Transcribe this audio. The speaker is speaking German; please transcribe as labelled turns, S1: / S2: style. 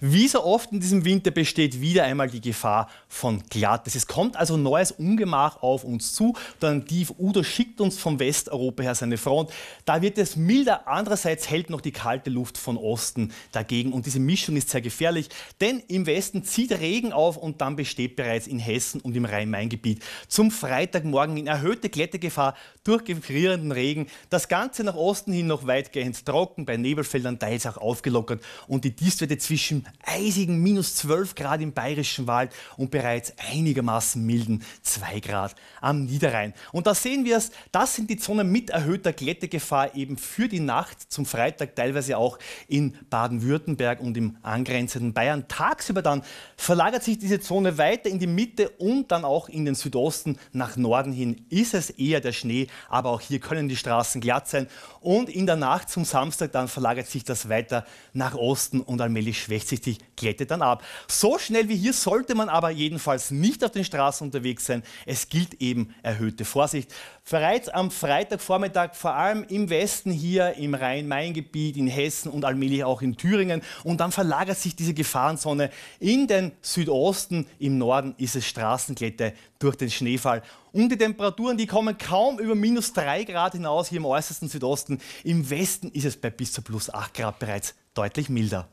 S1: Wie so oft in diesem Winter besteht wieder einmal die Gefahr von Glattes. Es kommt also neues Ungemach auf uns zu. Dann tief Udo schickt uns von Westeuropa her seine Front. Da wird es milder. Andererseits hält noch die kalte Luft von Osten dagegen. Und diese Mischung ist sehr gefährlich, denn im Westen zieht Regen auf und dann besteht bereits in Hessen und im Rhein-Main-Gebiet zum Freitagmorgen in erhöhte Klettergefahr durch gefrierenden Regen. Das Ganze nach Osten hin noch weitgehend trocken, bei Nebelfeldern teils auch aufgelockert und die Dichtwerte zwischen eisigen minus 12 Grad im Bayerischen Wald und bereits einigermaßen milden 2 Grad am Niederrhein. Und da sehen wir es, das sind die Zonen mit erhöhter Glättegefahr eben für die Nacht zum Freitag, teilweise auch in Baden-Württemberg und im angrenzenden Bayern. Tagsüber dann verlagert sich diese Zone weiter in die Mitte und dann auch in den Südosten nach Norden hin ist es eher der Schnee, aber auch hier können die Straßen glatt sein. Und in der Nacht zum Samstag dann verlagert sich das weiter nach Osten und allmählich schwächt sich sich die Klette dann ab. So schnell wie hier sollte man aber jedenfalls nicht auf den Straßen unterwegs sein. Es gilt eben erhöhte Vorsicht. Bereits am Freitagvormittag, vor allem im Westen hier, im Rhein-Main-Gebiet, in Hessen und allmählich auch in Thüringen. Und dann verlagert sich diese Gefahrensonne in den Südosten. Im Norden ist es Straßenklette durch den Schneefall. Und die Temperaturen, die kommen kaum über minus 3 Grad hinaus hier im äußersten Südosten. Im Westen ist es bei bis zu plus 8 Grad bereits deutlich milder.